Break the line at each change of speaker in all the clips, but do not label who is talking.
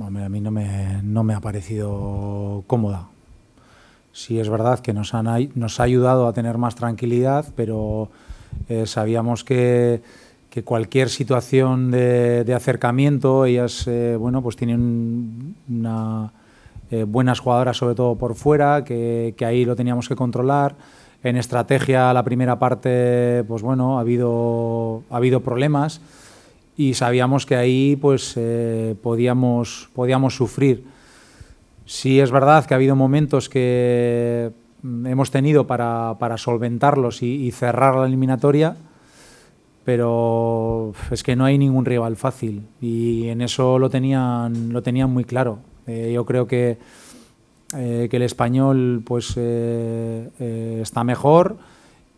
a mí no me, no me ha parecido cómoda. Sí es verdad que nos, han, nos ha ayudado a tener más tranquilidad, pero eh, sabíamos que, que, cualquier situación de, acercamiento, ellas eh, bueno, pues tienen una, eh, buenas jugadoras sobre todo por fuera, que, que, ahí lo teníamos que controlar. En estrategia, la primera parte, pues bueno, ha habido, ha habido problemas y sabíamos que ahí pues eh, podíamos, podíamos sufrir. Sí es verdad que ha habido momentos que mm, hemos tenido para, solventarlos y, cerrar la eliminatoria, pero es que no hay ningún rival fácil y en eso lo tenían, tenían muy claro. Eh, yo creo que, eh, que el español pues está mejor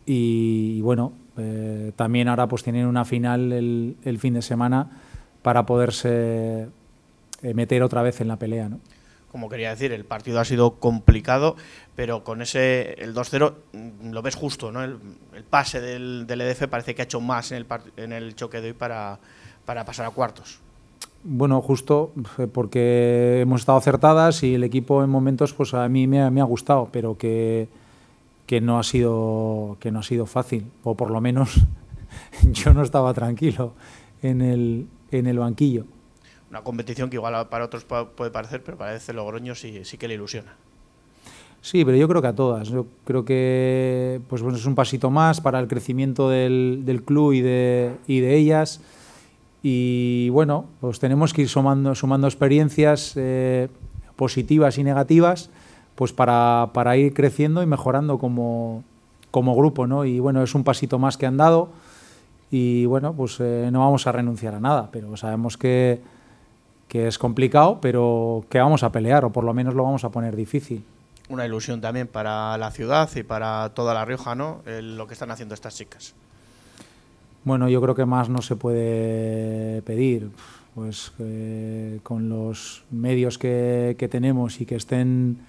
y bueno, eh, también ahora pues tienen una final el, fin de semana para poderse eh, meter otra vez en la pelea. ¿no? Como quería decir, el partido ha sido complicado, pero con ese el 2-0 mm, lo ves justo, ¿no? El, pase del, EDF e parece que ha hecho más en el, choque de hoy para, pasar a cuartos. Bueno, justo eh, porque hemos estado acertadas y el equipo en momentos, pues a mí me ha gustado, pero que que no ha sido, que no ha sido fácil, o por lo menos yo no estaba tranquilo en el, en el banquillo. Una competición que igual para otros puede parecer, pero parece Logroño sí, sí que le ilusiona. Sí, pero yo creo que a todas. Yo creo que pues bueno, es un pasito más para el crecimiento del, club y de, ellas. Y bueno, pues tenemos que ir sumando, sumando experiencias eh, positivas y negativas pues para, para ir creciendo y mejorando como, grupo, ¿no? Y bueno, es un pasito más que han dado y bueno, pues eh, no vamos a renunciar a nada, pero sabemos que, es complicado, pero que vamos a pelear o por lo menos lo vamos a poner difícil una ilusión también para la ciudad y para toda La Rioja, ¿no? Eh, lo que están haciendo estas chicas. Bueno, yo creo que más no se puede pedir. Pues eh, con los medios que, tenemos y que estén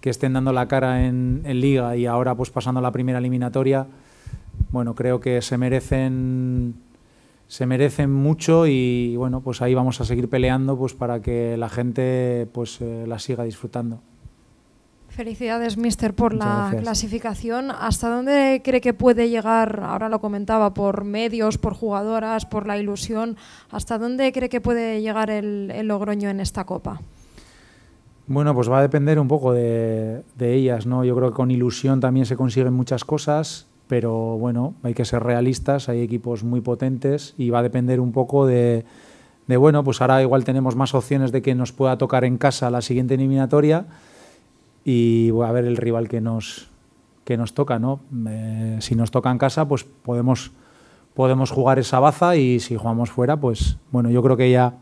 que estén dando la cara en, liga y ahora pues pasando la primera eliminatoria, bueno, creo que se merecen se merecen mucho y bueno, pues ahí vamos a seguir peleando pues para que la gente pues eh, la siga disfrutando. Felicidades, Mister, por la clasificación. ¿Hasta dónde cree que puede llegar, ahora lo comentaba, por medios, por jugadoras, por la ilusión, hasta dónde cree que puede llegar el, el Logroño en esta Copa? Bueno, pues va a depender un poco de, ellas, ¿no? Yo creo que con ilusión también se consiguen muchas cosas, pero bueno, hay que ser realistas, hay equipos muy potentes y va a depender un poco de, bueno, pues ahora igual tenemos más opciones de que nos pueda tocar en casa la siguiente eliminatoria y voy a ver el rival que nos, que nos toca, ¿no? Eh, si nos toca en casa, pues podemos, podemos jugar esa baza y si jugamos fuera, pues bueno, yo creo que ya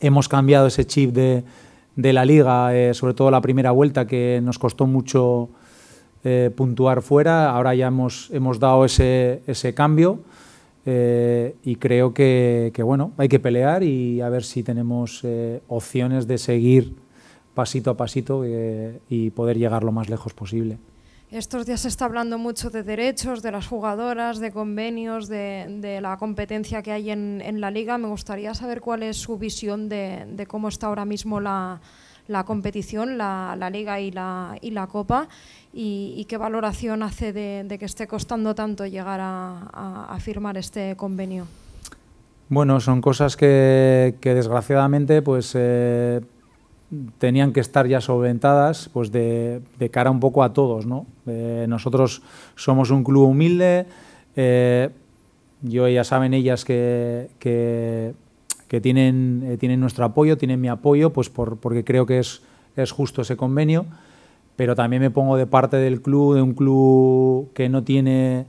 hemos cambiado ese chip de de la liga, eh, sobre todo la primera vuelta que nos costó mucho eh, puntuar fuera. Ahora ya hemos, hemos dado ese, ese cambio eh, y creo que, que, bueno, hay que pelear y a ver si tenemos opciones de seguir pasito a pasito y poder llegar lo más lejos posible. Estos días se está hablando mucho de derechos, de las jugadoras, de convenios, de, la competencia que hay en, la liga. Me gustaría saber cuál es su visión de, cómo está ahora mismo la, competición, la, liga y la, copa, y, qué valoración hace de, que esté costando tanto llegar a, firmar este convenio. Bueno, son cosas que, desgraciadamente pues, eh, tenían que estar ya solventadas pues de, cara un poco a todos. ¿no? Eh, nosotros somos un club humilde, eh, yo ya saben ellas que, que, eh, tienen, nuestro apoyo, tienen mi apoyo, pues porque creo que es, justo ese convenio, pero también me pongo de parte del club, de un club que no tiene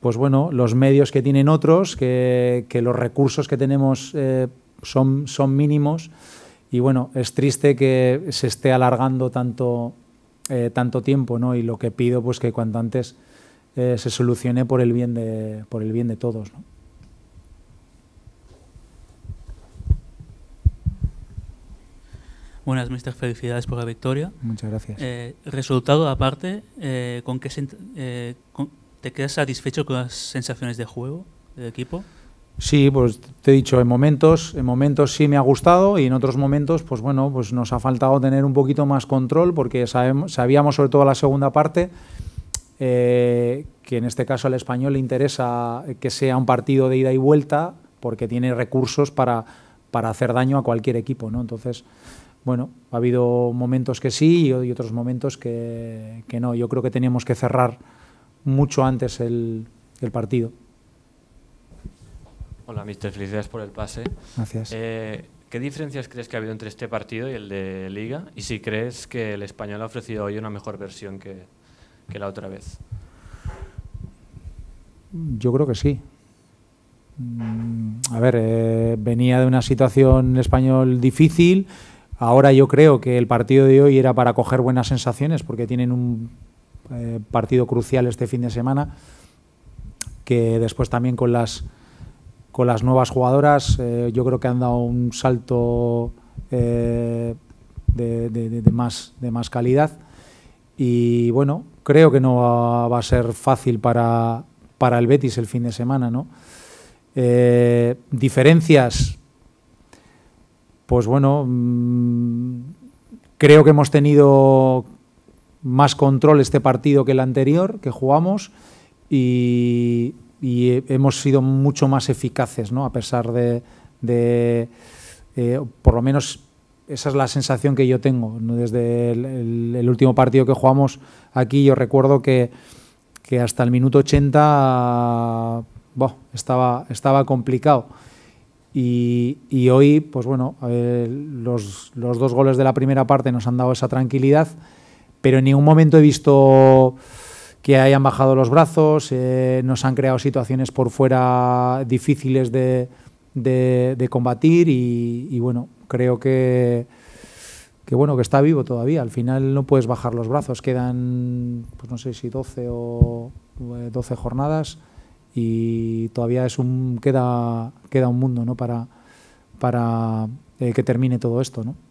pues bueno, los medios que tienen otros, que, los recursos que tenemos son, son mínimos. Y bueno, es triste que se esté alargando tanto, eh, tanto tiempo, ¿no? Y lo que pido, pues que cuanto antes eh, se solucione por el bien de, por el bien de todos, Buenas, Mister. Felicidades por la victoria. Muchas gracias. Eh, resultado aparte, ¿con qué ¿te quedas satisfecho con las sensaciones de juego del equipo? Sí, pues te he dicho, en momentos, en momentos sí me ha gustado y en otros momentos, pues bueno, pues nos ha faltado tener un poquito más control porque sabíamos sobre todo la segunda parte eh, que en este caso al español le interesa que sea un partido de ida y vuelta porque tiene recursos para, hacer daño a cualquier equipo, ¿no? Entonces, bueno, ha habido momentos que sí y, otros momentos que, no. Yo creo que teníamos que cerrar mucho antes el partido. Hola, mister. Felicidades por el pase. Gracias. Eh, ¿Qué diferencias crees que ha habido entre este partido y el de Liga? Y si crees que el español ha ofrecido hoy una mejor versión que, la otra vez. Yo creo que sí. Mm, a ver, eh, venía de una situación español difícil. Ahora yo creo que el partido de hoy era para coger buenas sensaciones porque tienen un eh, partido crucial este fin de semana que después también con las con las nuevas jugadoras eh, yo creo que han dado un salto eh, de, más, de más calidad y bueno, creo que no va, a ser fácil para, para, el Betis el fin de semana, ¿no? Eh, diferencias, pues bueno, mm, creo que hemos tenido más control este partido que el anterior que jugamos y y hemos sido mucho más eficaces, ¿no? a pesar de, eh, por lo menos esa es la sensación que yo tengo. Desde el, último partido que jugamos aquí, yo recuerdo que, que hasta el minuto 80 estaba, estaba complicado. Y, hoy, pues bueno, eh, los, los, dos goles de la primera parte nos han dado esa tranquilidad, pero en ningún momento he visto que hayan bajado los brazos, eh, nos han creado situaciones por fuera difíciles de, combatir y, bueno, creo que, que, bueno, que está vivo todavía. Al final no puedes bajar los brazos, quedan, pues no sé si 12 o 12 eh, jornadas y todavía es un, queda, queda un mundo ¿no? para, para eh, que termine todo esto. ¿no?